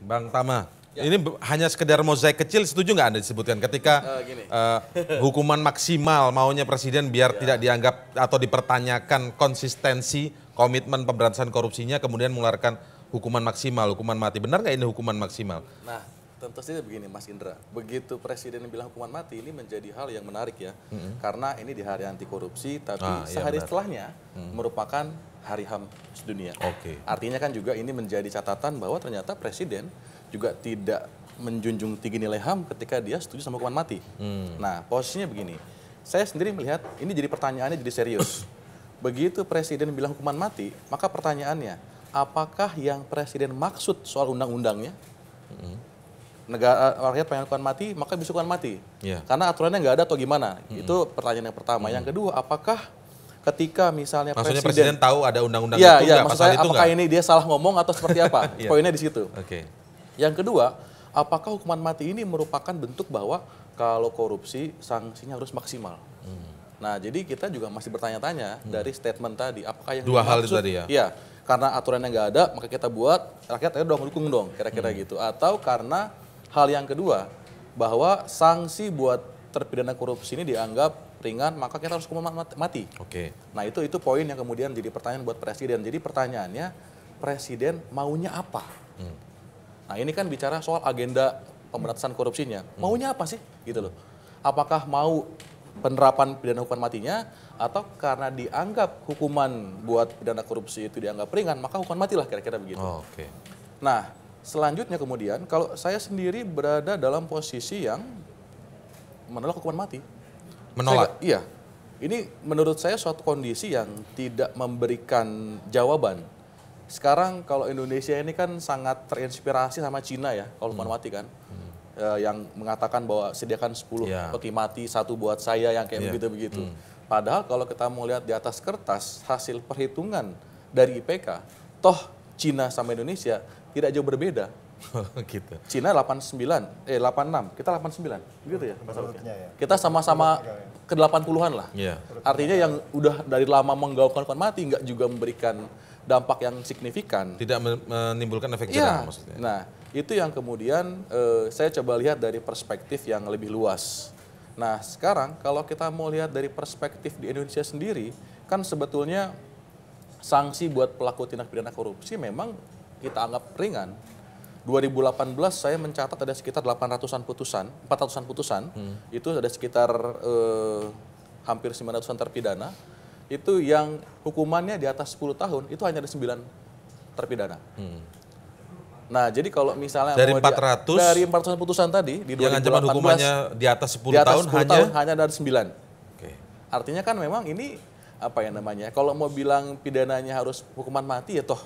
Bang Tama, ya. ini hanya sekedar mozaik kecil setuju nggak Anda disebutkan ketika uh, uh, hukuman maksimal maunya Presiden biar ya. tidak dianggap atau dipertanyakan konsistensi komitmen pemberantasan korupsinya kemudian mengeluarkan hukuman maksimal, hukuman mati. Benar nggak ini hukuman maksimal? Nah, tentu saja begini Mas Indra, begitu Presiden bilang hukuman mati ini menjadi hal yang menarik ya, mm-hmm. karena ini di hari anti korupsi, tapi ah, iya, sehari iya setelahnya mm-hmm. merupakan hari HAM sedunia. Okay. Artinya kan juga ini menjadi catatan bahwa ternyata Presiden juga tidak menjunjung tinggi nilai HAM ketika dia setuju sama hukuman mati. Mm. Nah posisinya begini, saya sendiri melihat ini jadi pertanyaannya jadi serius. begitu Presiden bilang hukuman mati, maka pertanyaannya, apakah yang Presiden maksud soal undang-undangnya? Mm-hmm negara eh, rakyat pengen hukuman mati maka bisa hukuman mati yeah. karena aturannya nggak ada atau gimana mm-hmm. itu pertanyaan yang pertama mm-hmm. yang kedua apakah ketika misalnya Maksudnya presiden, presiden tahu ada undang-undang ya, itu ya, maksud saya, itu apakah enggak? ini dia salah ngomong atau seperti apa yeah. poinnya di situ okay. yang kedua apakah hukuman mati ini merupakan bentuk bahwa kalau korupsi sanksinya harus maksimal mm. nah jadi kita juga masih bertanya-tanya mm. dari statement tadi apakah yang dua hal itu tadi ya, ya karena aturannya nggak ada maka kita buat rakyat udah dong mendukung dong kira-kira hmm. gitu atau karena Hal yang kedua, bahwa sanksi buat terpidana korupsi ini dianggap ringan, maka kita harus hukuman mati. Oke. Okay. Nah, itu itu poin yang kemudian jadi pertanyaan buat presiden. Jadi pertanyaannya, presiden maunya apa? Hmm. Nah, ini kan bicara soal agenda pemberantasan korupsinya. Hmm. Maunya apa sih? Gitu loh. Apakah mau penerapan pidana hukuman matinya atau karena dianggap hukuman buat pidana korupsi itu dianggap ringan maka hukuman matilah kira-kira begitu. Oh, Oke. Okay. Nah Selanjutnya kemudian, kalau saya sendiri berada dalam posisi yang menolak hukuman mati. Menolak? Saya, iya. Ini menurut saya suatu kondisi yang tidak memberikan jawaban. Sekarang kalau Indonesia ini kan sangat terinspirasi sama Cina ya, kalau hukuman hmm. mati kan. Hmm. E, yang mengatakan bahwa sediakan 10 yeah. peti mati, satu buat saya, yang kayak iya. begitu-begitu. Hmm. Padahal kalau kita mau lihat di atas kertas, hasil perhitungan dari IPK, toh Cina sama Indonesia tidak jauh berbeda. gitu. Cina 89, eh 86, kita 89, gitu ya. ya. Kita sama-sama ya. ke 80-an lah. Ya. Artinya yang udah dari lama menggaungkan hukuman mati nggak juga memberikan dampak yang signifikan. Tidak menimbulkan efek iya. jerah ya. maksudnya. Nah, itu yang kemudian eh, saya coba lihat dari perspektif yang lebih luas. Nah, sekarang kalau kita mau lihat dari perspektif di Indonesia sendiri, kan sebetulnya sanksi buat pelaku tindak pidana korupsi memang kita anggap ringan. 2018 saya mencatat ada sekitar 800-an putusan, 400-an putusan, hmm. itu ada sekitar eh, hampir 900-an terpidana, itu yang hukumannya di atas 10 tahun, itu hanya ada 9 terpidana. Hmm. Nah, jadi kalau misalnya dari 400 di, dari 400 putusan tadi di 2018 hukumannya di atas 10, di atas 10 tahun, 10 hanya tahun hanya ada 9. Okay. Artinya kan memang ini apa yang namanya? Kalau mau bilang pidananya harus hukuman mati ya toh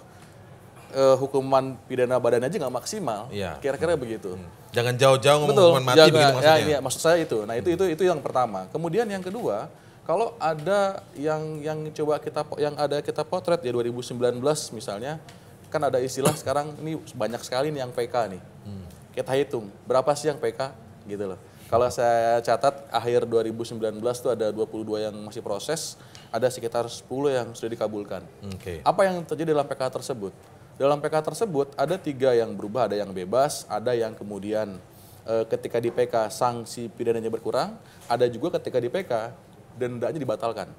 eh, hukuman pidana badan aja nggak maksimal. ya. Kira-kira begitu. Hmm. Jangan jauh-jauh ngomong Betul, hukuman mati jangan, begitu maksudnya. Ya, iya, maksud saya itu. Nah, itu itu itu yang pertama. Kemudian yang kedua, kalau ada yang yang coba kita yang ada kita potret ya 2019 misalnya, kan ada istilah sekarang ini banyak sekali nih yang PK nih. Hmm. Kita hitung berapa sih yang PK gitu loh kalau saya catat akhir 2019 itu ada 22 yang masih proses, ada sekitar 10 yang sudah dikabulkan. Okay. Apa yang terjadi dalam PK tersebut? Dalam PK tersebut ada tiga yang berubah, ada yang bebas, ada yang kemudian e, ketika di PK sanksi pidananya berkurang, ada juga ketika di PK dendanya dibatalkan.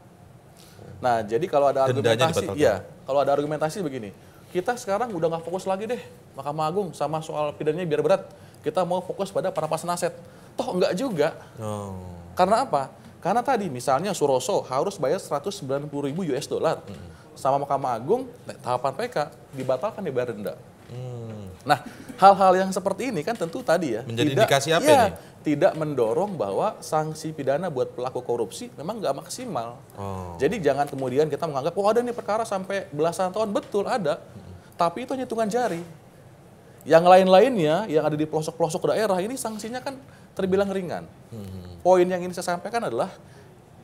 Nah, jadi kalau ada argumentasi, ya, kalau ada argumentasi begini, kita sekarang udah nggak fokus lagi deh Mahkamah Agung sama soal pidananya biar berat, kita mau fokus pada para pasien aset Toh enggak juga. Oh. Karena apa? Karena tadi misalnya Suroso harus bayar 190 ribu US dollar. Hmm. Sama Mahkamah Agung, nah, tahapan PK dibatalkan di denda. Hmm. Nah, hal-hal yang seperti ini kan tentu tadi ya. Menjadi tidak, indikasi apa ya, ini? Tidak mendorong bahwa sanksi pidana buat pelaku korupsi memang nggak maksimal. Oh. Jadi jangan kemudian kita menganggap, oh ada nih perkara sampai belasan tahun. Betul ada, hmm. tapi itu hitungan jari. Yang lain-lainnya yang ada di pelosok-pelosok daerah ini sanksinya kan terbilang ringan. Hmm. Poin yang ingin saya sampaikan adalah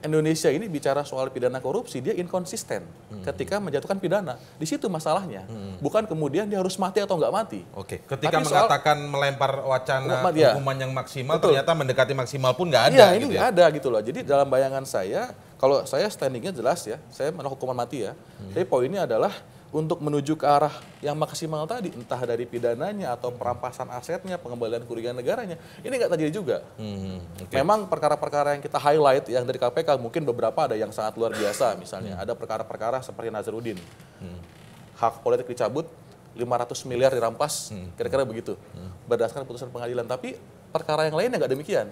Indonesia ini bicara soal pidana korupsi dia inkonsisten hmm. ketika menjatuhkan pidana di situ masalahnya hmm. bukan kemudian dia harus mati atau nggak mati. Oke. Ketika Tapi mengatakan soal, melempar wacana umat, ya. hukuman yang maksimal betul. ternyata mendekati maksimal pun nggak iya, ada. Iya ini gitu nggak gitu ya. ada gitu loh. Jadi dalam bayangan saya kalau saya standingnya jelas ya saya menolak hukuman mati ya. Hmm. Tapi poinnya adalah untuk menuju ke arah yang maksimal tadi, entah dari pidananya atau perampasan asetnya, pengembalian kerugian negaranya, ini nggak terjadi juga. Hmm, okay. Memang perkara-perkara yang kita highlight yang dari KPK mungkin beberapa ada yang sangat luar biasa, misalnya hmm. ada perkara-perkara seperti Nazarudin, hmm. hak politik dicabut, 500 miliar dirampas, hmm. kira-kira hmm. begitu, hmm. berdasarkan putusan pengadilan. Tapi perkara yang lainnya nggak demikian.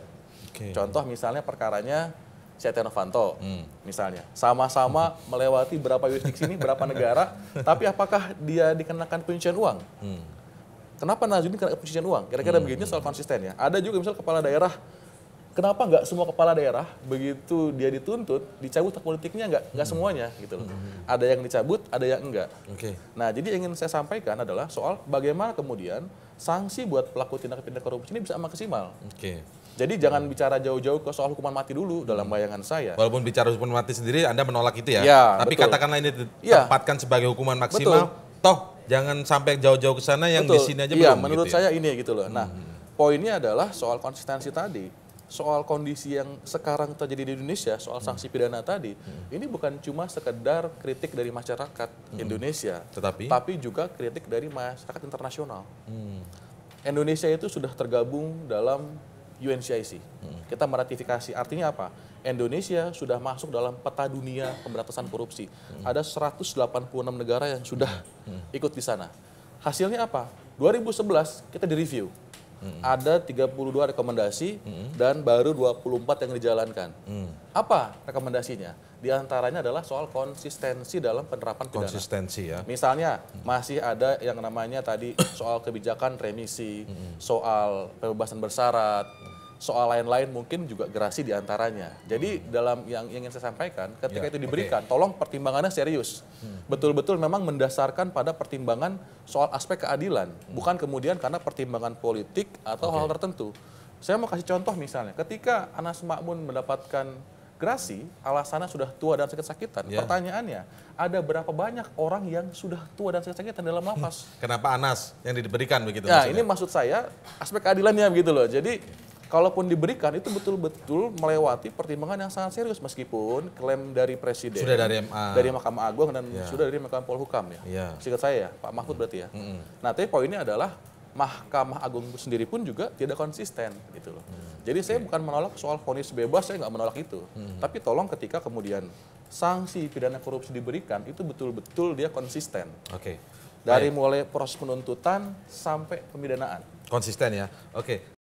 Okay. Contoh misalnya perkaranya Setia Novanto hmm. misalnya. Sama-sama melewati berapa yurisdiksi ini, berapa negara, tapi apakah dia dikenakan pencucian uang? Hmm. Kenapa Nazarudin dikenakan pencucian uang? Kira-kira hmm. begini soal konsisten ya. Ada juga misalnya kepala daerah, kenapa nggak semua kepala daerah begitu dia dituntut, dicabut hak politiknya nggak nggak hmm. semuanya gitu loh. Hmm. Ada yang dicabut, ada yang enggak. Okay. Nah jadi ingin saya sampaikan adalah soal bagaimana kemudian sanksi buat pelaku tindak pidana korupsi ini bisa maksimal. Okay. Jadi jangan bicara jauh-jauh ke soal hukuman mati dulu dalam bayangan saya. Walaupun bicara hukuman mati sendiri Anda menolak itu ya. ya Tapi betul. katakanlah ini ditempatkan iya. ya. sebagai hukuman maksimal. Betul. Toh jangan sampai jauh-jauh ke sana yang di sini aja ya, belum menurut gitu ya. saya ya. ini gitu loh. Nah, hmm. poinnya adalah soal konsistensi tadi. Soal kondisi yang sekarang terjadi di Indonesia, soal sanksi hmm. pidana tadi, hmm. ini bukan cuma sekedar kritik dari masyarakat hmm. Indonesia, tetapi tapi juga kritik dari masyarakat internasional. Hmm. Indonesia itu sudah tergabung dalam UNCIC. Hmm. Kita meratifikasi. Artinya apa? Indonesia sudah masuk dalam peta dunia pemberantasan korupsi. Hmm. Ada 186 negara yang sudah hmm. hmm. ikut di sana. Hasilnya apa? 2011 kita direview. Hmm. Ada 32 rekomendasi hmm. dan baru 24 yang dijalankan. Hmm. Apa rekomendasinya? Di antaranya adalah soal konsistensi dalam penerapan pidana. Konsistensi ya. Misalnya hmm. masih ada yang namanya tadi soal kebijakan remisi, hmm. soal pembebasan bersyarat, hmm soal lain-lain mungkin juga gerasi diantaranya. Jadi hmm. dalam yang, ingin saya sampaikan, ketika ya, itu diberikan, okay. tolong pertimbangannya serius. Hmm. Betul-betul hmm. memang mendasarkan pada pertimbangan soal aspek keadilan, hmm. bukan kemudian karena pertimbangan politik atau okay. hal, hal tertentu. Saya mau kasih contoh misalnya, ketika Anas Makmun mendapatkan gerasi, alasannya sudah tua dan sakit-sakitan. Ya. Pertanyaannya, ada berapa banyak orang yang sudah tua dan sakit-sakitan dalam lapas? Kenapa Anas yang diberikan begitu? Ya, maksudnya? ini maksud saya aspek keadilannya begitu loh. Jadi ya kalaupun diberikan itu betul-betul melewati pertimbangan yang sangat serius meskipun klaim dari presiden sudah dari MA dari Mahkamah Agung dan ya. sudah dari Mahkamah Polhukam ya. ya. Singkat saya ya, Pak Mahfud berarti ya. -hmm. Nah, tapi poinnya adalah Mahkamah Agung sendiri pun juga tidak konsisten gitu loh. Hmm. Jadi saya bukan menolak soal vonis bebas, saya nggak menolak itu. Hmm. Tapi tolong ketika kemudian sanksi pidana korupsi diberikan itu betul-betul dia konsisten. Oke. Okay. Dari Baik. mulai proses penuntutan sampai pemidanaan. Konsisten ya. Oke. Okay.